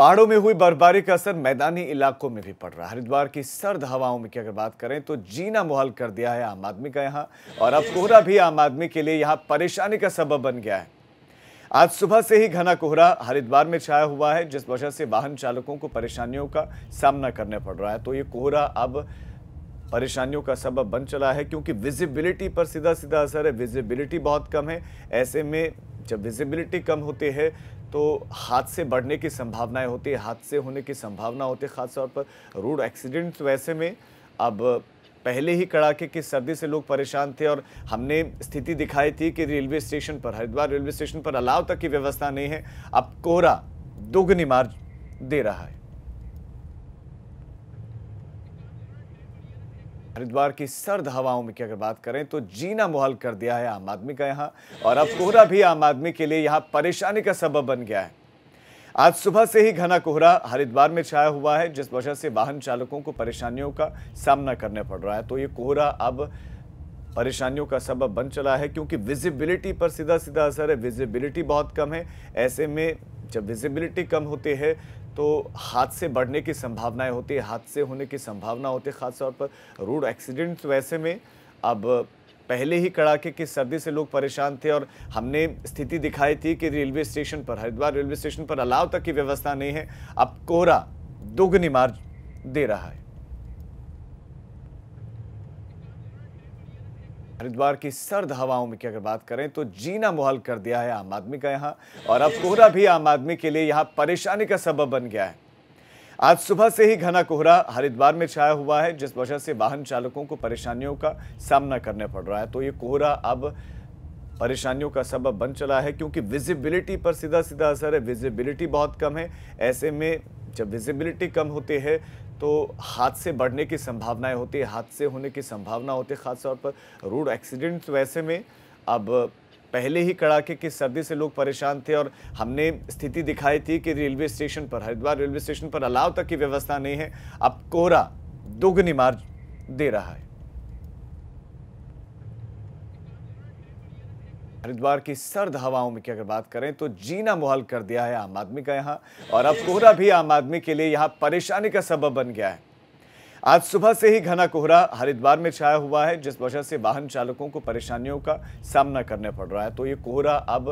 पहाड़ों में हुई बर्फबारी का असर मैदानी इलाकों में भी पड़ रहा है हरिद्वार की सर्द हवाओं में की अगर बात करें तो जीना मुहाल कर दिया है आम आदमी का यहाँ और अब कोहरा भी आम आदमी के लिए यहाँ परेशानी का सबब बन गया है आज सुबह से ही घना कोहरा हरिद्वार में छाया हुआ है जिस वजह से वाहन चालकों को परेशानियों का सामना करना पड़ रहा है तो ये कोहरा अब परेशानियों का सबब बन चला है क्योंकि विजिबिलिटी पर सीधा सीधा असर है विजिबिलिटी बहुत कम है ऐसे में जब विजिबिलिटी कम होती है तो हादसे बढ़ने की संभावनाएं होती है हादसे होने की संभावना होती है खासतौर पर रोड एक्सीडेंट वैसे में अब पहले ही कड़ाके की सर्दी से लोग परेशान थे और हमने स्थिति दिखाई थी कि रेलवे स्टेशन पर हरिद्वार रेलवे स्टेशन पर अलाव तक की व्यवस्था नहीं है अब कोहरा दोगुनी मार दे रहा है हरिद्वार की सर्द हवाओं में की अगर बात करें तो जीना मुहल कर दिया है आम आदमी का यहाँ और अब कोहरा भी आम आदमी के लिए यहाँ परेशानी का सबब बन गया है आज सुबह से ही घना कोहरा हरिद्वार में छाया हुआ है जिस वजह से वाहन चालकों को परेशानियों का सामना करना पड़ रहा है तो ये कोहरा अब परेशानियों का सबब बन चला है क्योंकि विजिबिलिटी पर सीधा सीधा असर है विजिबिलिटी बहुत कम है ऐसे में जब विजिबिलिटी कम होती है तो हादसे बढ़ने की संभावनाएं होती है हादसे होने की संभावना होती है खासतौर पर रोड एक्सीडेंट्स वैसे में अब पहले ही कड़ाके की सर्दी से लोग परेशान थे और हमने स्थिति दिखाई थी कि रेलवे स्टेशन पर हरिद्वार रेलवे स्टेशन पर अलाव तक की व्यवस्था नहीं है अब कोहरा दोगुनी मार दे रहा है हरिद्वार की सर्द हवाओं में की अगर बात करें तो जीना मोहल कर दिया है आम आदमी का यहाँ और अब कोहरा भी आम आदमी के लिए यहाँ परेशानी का सबब बन गया है आज सुबह से ही घना कोहरा हरिद्वार में छाया हुआ है जिस वजह से वाहन चालकों को परेशानियों का सामना करने पड़ रहा है तो ये कोहरा अब परेशानियों का सबब बन चला है क्योंकि विजिबिलिटी पर सीधा सीधा असर है विजिबिलिटी बहुत कम है ऐसे में जब विजिबिलिटी कम होती है तो हाथ से बढ़ने की संभावनाएं होती है से होने की संभावना होती है खासतौर पर रोड एक्सीडेंट्स वैसे में अब पहले ही कड़ाके की सर्दी से लोग परेशान थे और हमने स्थिति दिखाई थी कि रेलवे स्टेशन पर हरिद्वार रेलवे स्टेशन पर अलाव तक की व्यवस्था नहीं है अब कोहरा दोगुनी मार दे रहा है हरिद्वार की सर्द हवाओं में की अगर बात करें तो जीना मुहाल कर दिया है आम आदमी का यहाँ और अब कोहरा भी आम आदमी के लिए यहाँ परेशानी का सबब बन गया है आज सुबह से ही घना कोहरा हरिद्वार में छाया हुआ है जिस वजह से वाहन चालकों को परेशानियों का सामना करना पड़ रहा है तो ये कोहरा अब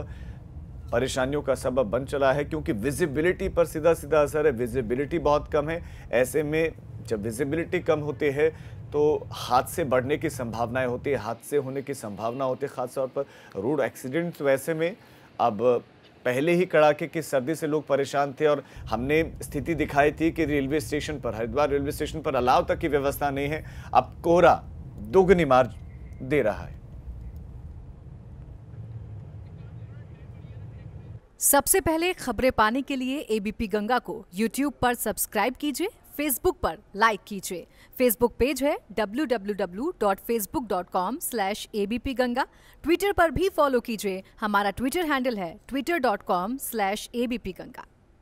परेशानियों का सबब बन चला है क्योंकि विजिबिलिटी पर सीधा सीधा असर है विजिबिलिटी बहुत कम है ऐसे में जब विजिबिलिटी कम होती है तो हादसे बढ़ने की संभावनाएं होती है हादसे होने की संभावना होती है खासतौर पर रोड एक्सीडेंट वैसे में अब पहले ही कड़ाके की सर्दी से लोग परेशान थे और हमने स्थिति दिखाई थी कि रेलवे स्टेशन पर हरिद्वार रेलवे स्टेशन पर अलाव तक की व्यवस्था नहीं है अब कोहरा दोगुनी मार दे रहा है सबसे पहले खबरें पाने के लिए एबीपी गंगा को यूट्यूब पर सब्सक्राइब कीजिए फेसबुक पर लाइक कीजिए फेसबुक पेज है www.facebook.com/abpganga ट्विटर पर भी फॉलो कीजिए हमारा ट्विटर हैंडल है twitter.com/abpganga